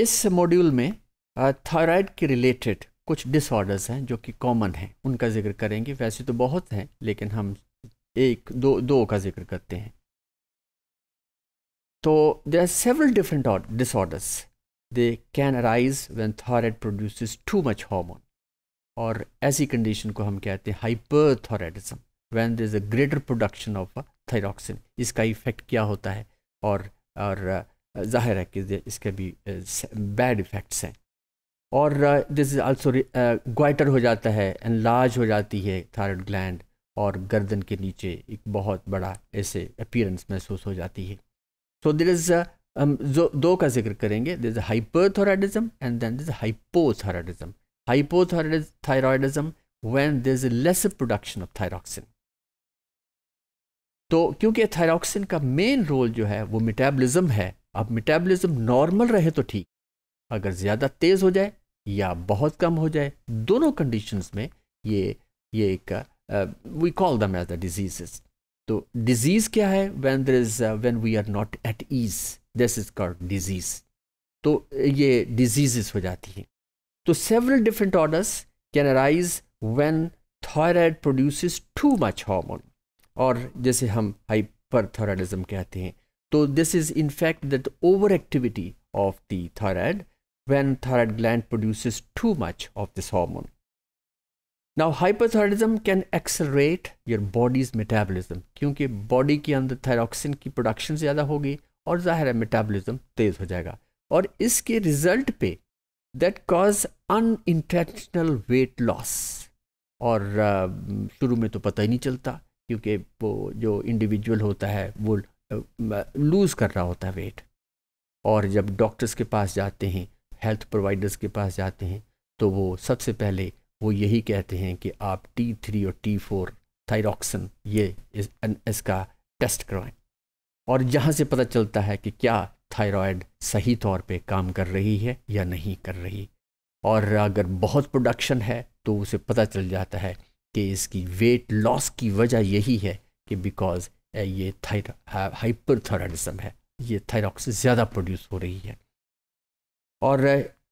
इस मॉड्यूल में थायराइड के रिलेटेड कुछ डिसऑर्डर्स हैं जो कि कॉमन हैं उनका जिक्र करेंगे वैसे तो बहुत हैं लेकिन हम एक दो दो का जिक्र करते हैं तो there are several different disorders they can arise when thyroid produces too much hormone और ऐसी कंडीशन को हम कहते हैं hyperthyroidism when there is a greater production of thyroxine इसका इफेक्ट क्या होता है और और ज़ाहिर है कि इसके भी बैड इफ़ेक्ट्स हैं और दिस इज़ आल्सो ग्वाइटर हो जाता है एनलार्ज हो जाती है थायरॉयड ग्लैंड और गर्दन के नीचे एक बहुत बड़ा ऐसे अपीयरेंस महसूस हो जाती है सो दर इज़ हम जो दो का जिक्र करेंगे there is hyperthyroidism and then these hypothyroidism hypothyroidism when there is less production of thyroxine तो क्योंकि थायरॉक्सिन का मेन रोल जो है वो मेटाबॉलिज्म है अब मेटाबॉलिज्म नॉर्मल रहे तो ठीक अगर ज़्यादा तेज़ हो जाए या बहुत कम हो जाए दोनों कंडीशंस में ये ये एक we call them as the disease तो डिजीज़ क्या है when there is when we are not at ease this is called disease तो ये डिजीज़ हो जाती हैं तो several different orders can arise when thyroid produce too much hormone और जैसे हम हाइपर हाइपरथायराइडिज्म कहते हैं this is in fact that over activity of the thyroid when thyroid gland produces too much of this hormone now hyperthyroidism can accelerate your body's metabolism क्योंकि body के अंदर thyroxine की production ज़्यादा होगी और ज़ाहिर है मेटाबॉलिज्म तेज़ हो जाएगा और इसके रिजल्ट पे that cause unintentional weight loss और शुरू में तो पता ही नहीं चलता क्योंकि वो जो इंडिविजुअल होता है वो लूज़ कर रहा होता है वेट और जब डॉक्टर्स के पास जाते हैं हेल्थ प्रोवाइडर्स के पास जाते हैं तो वो सबसे पहले वो यही कहते हैं कि आप टी थ्री और टी फोर थायरॉक्सन ये इस, इसका टेस्ट करवाएं और जहाँ से पता चलता है कि क्या थायराइड सही तौर पे काम कर रही है या नहीं कर रही और अगर बहुत प्रोडक्शन है तो उसे पता चल जाता है कि इसकी वेट लॉस की वजह यही है कि बिकॉज़ ये हाइपरथोराडिज्म है ये थायरॉक्सिस हाँ, ज़्यादा प्रोड्यूस हो रही है और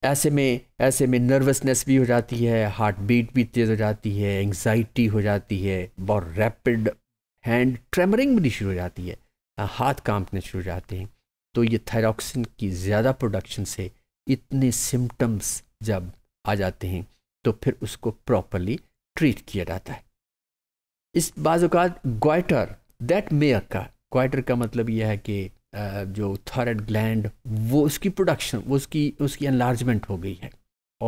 ऐसे में ऐसे में नर्वसनेस भी हो जाती है हार्ट बीट भी तेज़ हो जाती है एंग्जाइटी हो जाती है बहुत रैपिड हैंड ट्रेमरिंग भी शुरू हो जाती है हाथ कांपने शुरू हो जाते हैं तो ये थायरॉक्सिन की ज़्यादा प्रोडक्शन से इतने सिम्टम्स जब आ जाते हैं तो फिर उसको प्रॉपरली ट्रीट किया जाता है इस बाज़ात गोइटर दैट मे अक्का क्वाइटर का मतलब यह है कि जो थर्ड ग्लैंड वो उसकी प्रोडक्शन वो उसकी उसकी एनलार्जमेंट हो गई है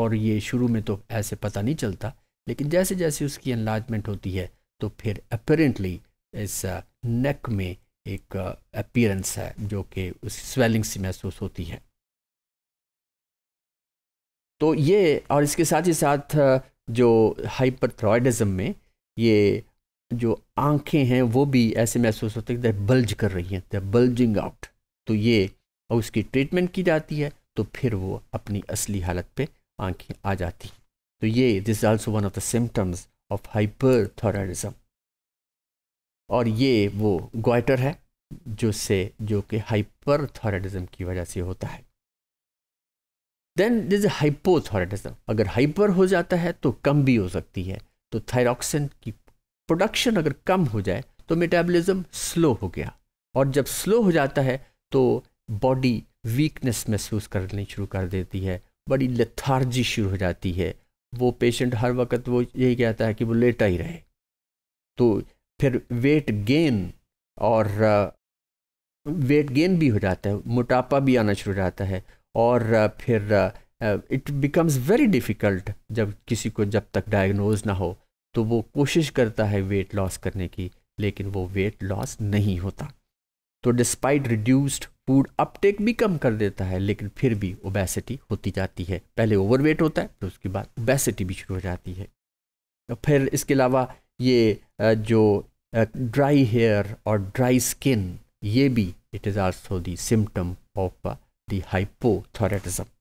और ये शुरू में तो ऐसे पता नहीं चलता लेकिन जैसे जैसे उसकी एनलार्जमेंट होती है तो फिर अपेरेंटली इस नेक में एक अपीयरेंस है जो कि उस स्वेलिंग से महसूस होती है तो ये और इसके साथ ही साथ जो हाइपरथ्रॉयडिज्म में ये जो आंखें हैं वो भी ऐसे महसूस होते हैं बल्ज कर रही हैं दे बल्जिंग आउट तो ये और उसकी ट्रीटमेंट की जाती है तो फिर वो अपनी असली हालत पे आंखें आ जाती हैं तो ये this also one of the symptoms of hyperthyroidism और ये वो ग्वाइटर है जो से जो कि हाइपर हाइपरथोराइडिज्म की वजह से होता है देन दिज हाइपोथोराइडिज्म अगर हाइपर हो जाता है तो कम भी हो सकती है तो थायरॉक्सिन की प्रोडक्शन अगर कम हो जाए तो मेटाबॉलिज्म स्लो हो गया और जब स्लो हो जाता है तो बॉडी वीकनेस महसूस करनी शुरू कर देती है बड़ी लथार्जी शुरू हो जाती है वो पेशेंट हर वक्त वो यही कहता है कि वो लेटा ही रहे तो फिर वेट गेन और वेट uh, गेन भी हो जाता है मोटापा भी आना शुरू हो जाता है और uh, फिर इट बिकम्स वेरी डिफ़िकल्ट जब किसी को जब तक डायग्नोज ना हो तो वो कोशिश करता है वेट लॉस करने की लेकिन वो वेट लॉस नहीं होता तो डिस्पाइट रिड्यूस्ड फूड अपटेक भी कम कर देता है लेकिन फिर भी ओबेसिटी होती जाती है पहले ओवरवेट होता है फिर तो उसके बाद ओबेसिटी भी शुरू हो जाती है तो फिर इसके अलावा ये जो ड्राई हेयर और ड्राई स्किन ये भी it is also the symptom of the हाइपोथोरेटिज्म